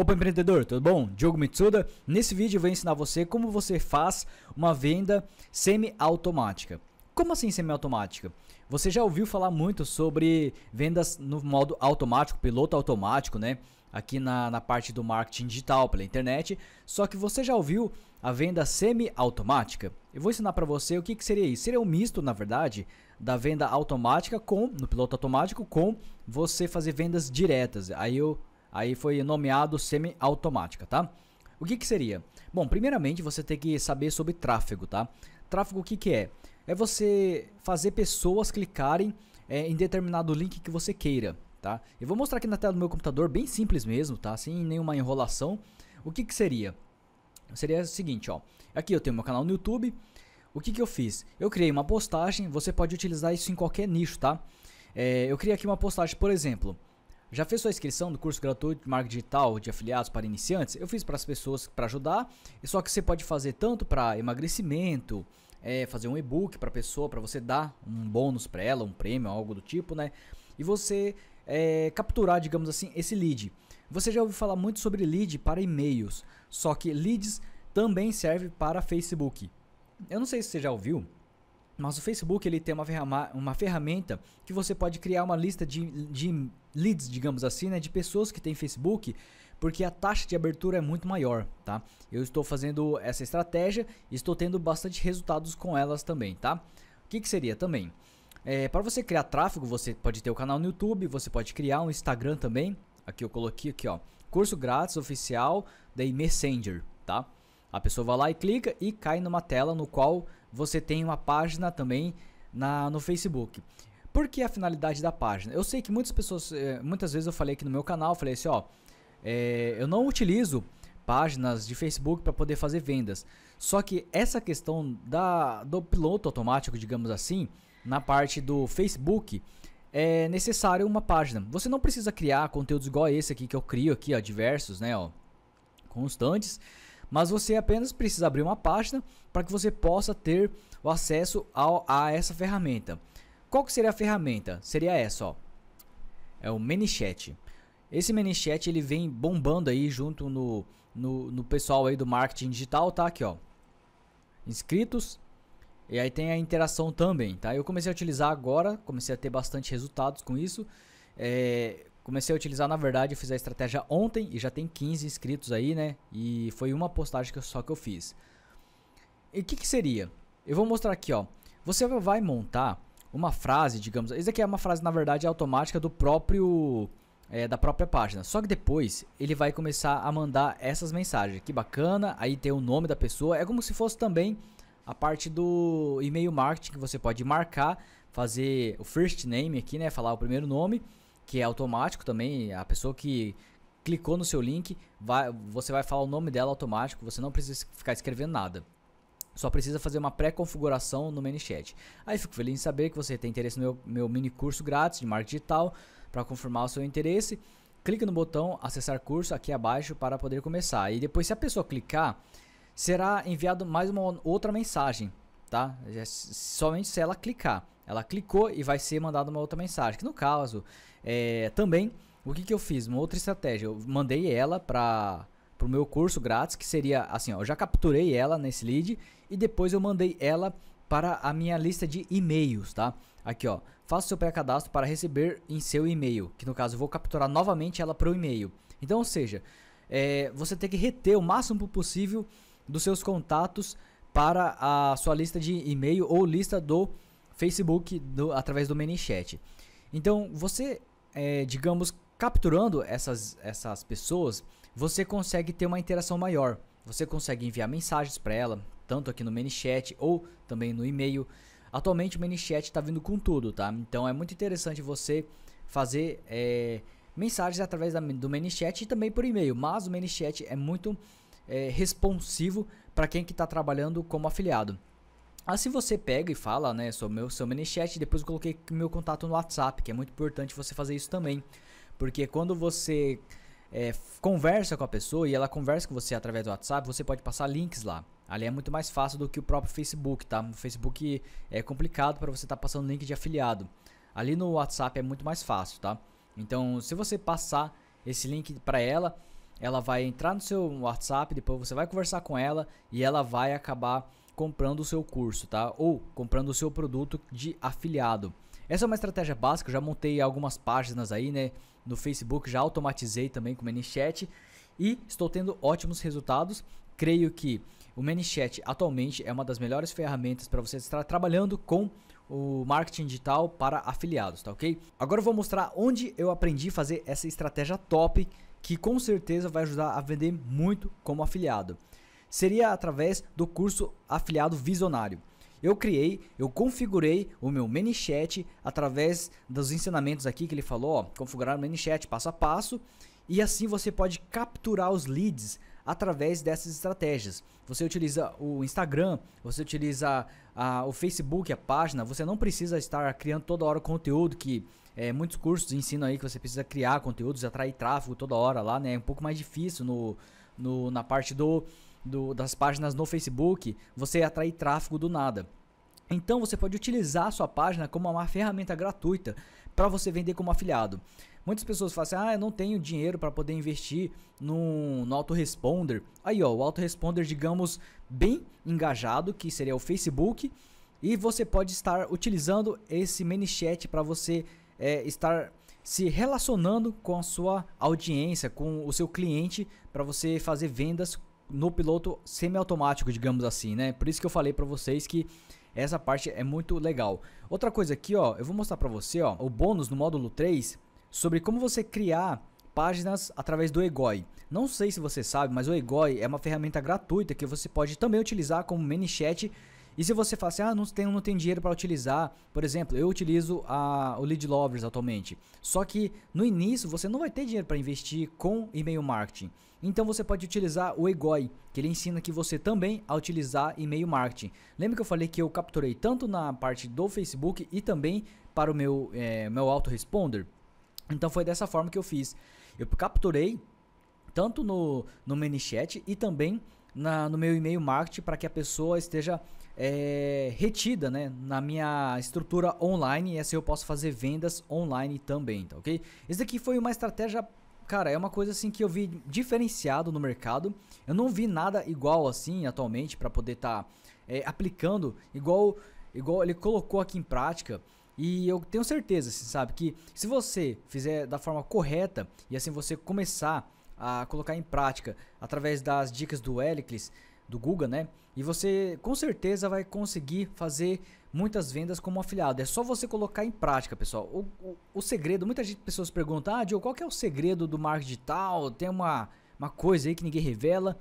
Opa empreendedor, tudo bom? Diogo Mitsuda. Nesse vídeo eu vou ensinar você como você faz uma venda semi-automática. Como assim semi-automática? Você já ouviu falar muito sobre vendas no modo automático, piloto automático, né? Aqui na, na parte do marketing digital pela internet. Só que você já ouviu a venda semi-automática? Eu vou ensinar para você o que, que seria isso. Seria um misto, na verdade, da venda automática com, no piloto automático, com você fazer vendas diretas. Aí eu Aí foi nomeado semi-automática, tá? O que que seria? Bom, primeiramente você tem que saber sobre tráfego, tá? Tráfego o que que é? É você fazer pessoas clicarem é, em determinado link que você queira, tá? Eu vou mostrar aqui na tela do meu computador, bem simples mesmo, tá? Sem nenhuma enrolação. O que que seria? Seria o seguinte, ó. Aqui eu tenho meu canal no YouTube. O que que eu fiz? Eu criei uma postagem, você pode utilizar isso em qualquer nicho, tá? É, eu criei aqui uma postagem, por exemplo, já fez sua inscrição do curso gratuito de marketing digital de afiliados para iniciantes? Eu fiz para as pessoas para ajudar, só que você pode fazer tanto para emagrecimento, é, fazer um e-book para a pessoa, para você dar um bônus para ela, um prêmio, algo do tipo, né? E você é, capturar, digamos assim, esse lead. Você já ouviu falar muito sobre lead para e-mails, só que leads também serve para Facebook. Eu não sei se você já ouviu, mas o Facebook ele tem uma, ferrama, uma ferramenta que você pode criar uma lista de, de leads, digamos assim, né, de pessoas que têm Facebook, porque a taxa de abertura é muito maior, tá? Eu estou fazendo essa estratégia e estou tendo bastante resultados com elas também, tá? O que, que seria também? É, para você criar tráfego, você pode ter o canal no YouTube, você pode criar um Instagram também. Aqui eu coloquei aqui, ó, curso grátis oficial da Messenger, tá? A pessoa vai lá e clica e cai numa tela no qual você tem uma página também na, no Facebook. Por que a finalidade da página? Eu sei que muitas pessoas, eh, muitas vezes eu falei aqui no meu canal, falei assim, ó, é, eu não utilizo páginas de Facebook para poder fazer vendas. Só que essa questão da, do piloto automático, digamos assim, na parte do Facebook, é necessário uma página. Você não precisa criar conteúdos igual esse aqui que eu crio aqui, ó, diversos, né, ó, constantes mas você apenas precisa abrir uma página para que você possa ter o acesso ao, a essa ferramenta. Qual que seria a ferramenta? Seria essa, ó. É o ManyChat. Esse ManyChat ele vem bombando aí junto no, no, no pessoal aí do marketing digital, tá? Aqui, ó. Inscritos, e aí tem a interação também, tá? Eu comecei a utilizar agora, comecei a ter bastante resultados com isso. É, Comecei a utilizar, na verdade, eu fiz a estratégia ontem e já tem 15 inscritos aí, né? E foi uma postagem que eu, só que eu fiz. E o que, que seria? Eu vou mostrar aqui, ó. Você vai montar uma frase, digamos. Isso aqui é uma frase, na verdade, automática do próprio. É, da própria página. Só que depois ele vai começar a mandar essas mensagens. Que bacana, aí tem o nome da pessoa. É como se fosse também a parte do e-mail marketing que você pode marcar, fazer o first name aqui, né? Falar o primeiro nome que é automático também. A pessoa que clicou no seu link, vai, você vai falar o nome dela automático, você não precisa ficar escrevendo nada. Só precisa fazer uma pré-configuração no ManyChat. Aí fico feliz em saber que você tem interesse no meu, meu mini curso grátis de marketing digital para confirmar o seu interesse. Clique no botão acessar curso aqui abaixo para poder começar. E depois se a pessoa clicar, será enviado mais uma outra mensagem, tá? É somente se ela clicar. Ela clicou e vai ser mandada uma outra mensagem. Que no caso, é, também, o que, que eu fiz? Uma outra estratégia. Eu mandei ela para o meu curso grátis, que seria assim: ó, eu já capturei ela nesse lead e depois eu mandei ela para a minha lista de e-mails, tá? Aqui, ó. Faça seu pré-cadastro para receber em seu e-mail. Que no caso, eu vou capturar novamente ela para o e-mail. Então, ou seja, é, você tem que reter o máximo possível dos seus contatos para a sua lista de e-mail ou lista do Facebook do, através do ManyChat. Então, você, é, digamos, capturando essas, essas pessoas, você consegue ter uma interação maior. Você consegue enviar mensagens para ela, tanto aqui no ManyChat ou também no e-mail. Atualmente o ManyChat está vindo com tudo, tá? Então é muito interessante você fazer é, mensagens através da, do ManyChat e também por e-mail. Mas o ManyChat é muito é, responsivo para quem que está trabalhando como afiliado. Aí ah, se você pega e fala, né, sou meu, seu e depois eu coloquei meu contato no WhatsApp, que é muito importante você fazer isso também. Porque quando você é, conversa com a pessoa e ela conversa com você através do WhatsApp, você pode passar links lá. Ali é muito mais fácil do que o próprio Facebook, tá? O Facebook é complicado para você estar tá passando link de afiliado. Ali no WhatsApp é muito mais fácil, tá? Então, se você passar esse link para ela, ela vai entrar no seu WhatsApp, depois você vai conversar com ela e ela vai acabar comprando o seu curso, tá? Ou comprando o seu produto de afiliado. Essa é uma estratégia básica, eu já montei algumas páginas aí, né, no Facebook, já automatizei também com o ManyChat e estou tendo ótimos resultados. Creio que o ManyChat atualmente é uma das melhores ferramentas para você estar trabalhando com o marketing digital para afiliados, tá ok? Agora eu vou mostrar onde eu aprendi a fazer essa estratégia top que com certeza vai ajudar a vender muito como afiliado seria através do curso afiliado visionário. Eu criei, eu configurei o meu ManyChat através dos ensinamentos aqui que ele falou, ó, configurar o ManyChat passo a passo, e assim você pode capturar os leads através dessas estratégias. Você utiliza o Instagram, você utiliza a, o Facebook, a página, você não precisa estar criando toda hora conteúdo que é, muitos cursos ensinam aí que você precisa criar conteúdos, atrair tráfego toda hora lá, né? É um pouco mais difícil no, no na parte do do, das páginas no Facebook, você atrair tráfego do nada. Então você pode utilizar a sua página como uma ferramenta gratuita para você vender como afiliado. Muitas pessoas falam assim: ah, eu não tenho dinheiro para poder investir no, no autoresponder. Aí, ó, o autoresponder, digamos, bem engajado, que seria o Facebook, e você pode estar utilizando esse mini chat para você é, estar se relacionando com a sua audiência, com o seu cliente, para você fazer vendas no piloto semiautomático, digamos assim, né? Por isso que eu falei para vocês que essa parte é muito legal. Outra coisa aqui, ó, eu vou mostrar para você, ó, o bônus no módulo 3 sobre como você criar páginas através do EGOI. Não sei se você sabe, mas o EGOI é uma ferramenta gratuita que você pode também utilizar como ManyChat. E se você fala assim, ah, não tem, não tem dinheiro para utilizar, por exemplo, eu utilizo a, o Lead Lovers atualmente. Só que no início você não vai ter dinheiro para investir com e-mail marketing. Então você pode utilizar o EGOI, que ele ensina que você também a utilizar e-mail marketing. Lembra que eu falei que eu capturei tanto na parte do Facebook e também para o meu, é, meu autoresponder? Então foi dessa forma que eu fiz. Eu capturei tanto no, no ManyChat e também na, no meu e-mail marketing para que a pessoa esteja é, retida né, na minha estrutura online e assim eu posso fazer vendas online também, tá ok? Esse aqui foi uma estratégia cara, é uma coisa assim que eu vi diferenciado no mercado. Eu não vi nada igual assim atualmente para poder estar tá, é, aplicando igual igual ele colocou aqui em prática. E eu tenho certeza, assim, sabe, que se você fizer da forma correta e assim você começar a colocar em prática através das dicas do Helicles, do Guga, né? E você com certeza vai conseguir fazer muitas vendas como afiliado. É só você colocar em prática, pessoal. O, o, o segredo, muitas pessoas perguntam, ah, Diogo, qual que é o segredo do marketing tal? Tem uma, uma coisa aí que ninguém revela.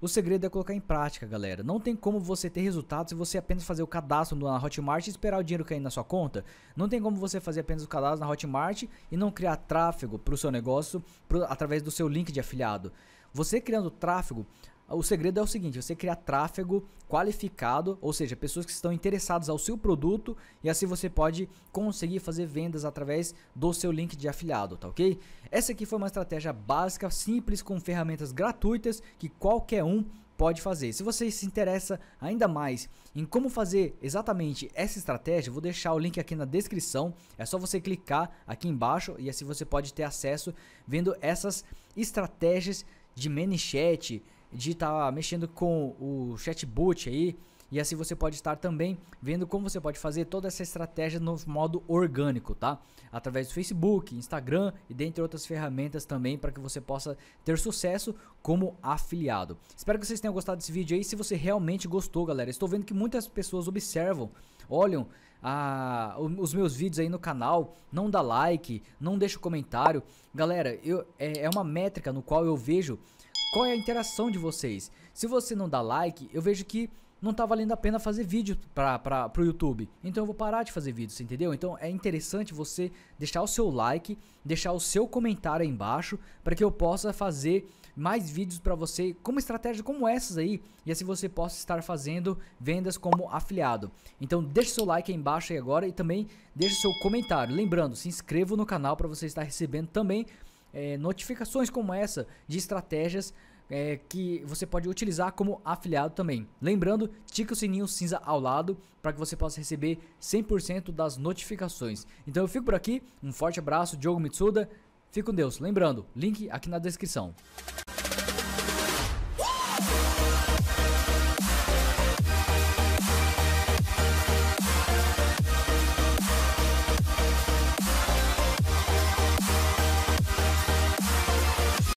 O segredo é colocar em prática, galera. Não tem como você ter resultado se você apenas fazer o cadastro na Hotmart e esperar o dinheiro cair na sua conta. Não tem como você fazer apenas o cadastro na Hotmart e não criar tráfego para o seu negócio pro, através do seu link de afiliado. Você criando tráfego, o segredo é o seguinte: você criar tráfego qualificado, ou seja, pessoas que estão interessadas ao seu produto, e assim você pode conseguir fazer vendas através do seu link de afiliado, tá ok? Essa aqui foi uma estratégia básica, simples, com ferramentas gratuitas que qualquer um pode fazer. Se você se interessa ainda mais em como fazer exatamente essa estratégia, vou deixar o link aqui na descrição. É só você clicar aqui embaixo e assim você pode ter acesso vendo essas estratégias de ManyChat, de estar tá mexendo com o chatbot aí. E assim você pode estar também vendo como você pode fazer toda essa estratégia no modo orgânico, tá? Através do Facebook, Instagram e dentre outras ferramentas também para que você possa ter sucesso como afiliado. Espero que vocês tenham gostado desse vídeo aí. Se você realmente gostou, galera, estou vendo que muitas pessoas observam, olham a, ah, os meus vídeos aí no canal, não dá like, não deixa comentário. Galera, eu, é, é uma métrica no qual eu vejo qual é a interação de vocês. Se você não dá like, eu vejo que não tá valendo a pena fazer vídeo para o YouTube. Então eu vou parar de fazer vídeos, entendeu? Então é interessante você deixar o seu like, deixar o seu comentário aí embaixo para que eu possa fazer mais vídeos para você como estratégia como essas aí e assim você possa estar fazendo vendas como afiliado. Então deixe seu like aí embaixo aí agora e também deixe seu comentário. Lembrando, se inscreva no canal para você estar recebendo também é, notificações como essa de estratégias é, que você pode utilizar como afiliado também. Lembrando, tica o sininho cinza ao lado para que você possa receber 100% das notificações. Então eu fico por aqui, um forte abraço, Diogo Mitsuda, fique com Deus. Lembrando, link aqui na descrição.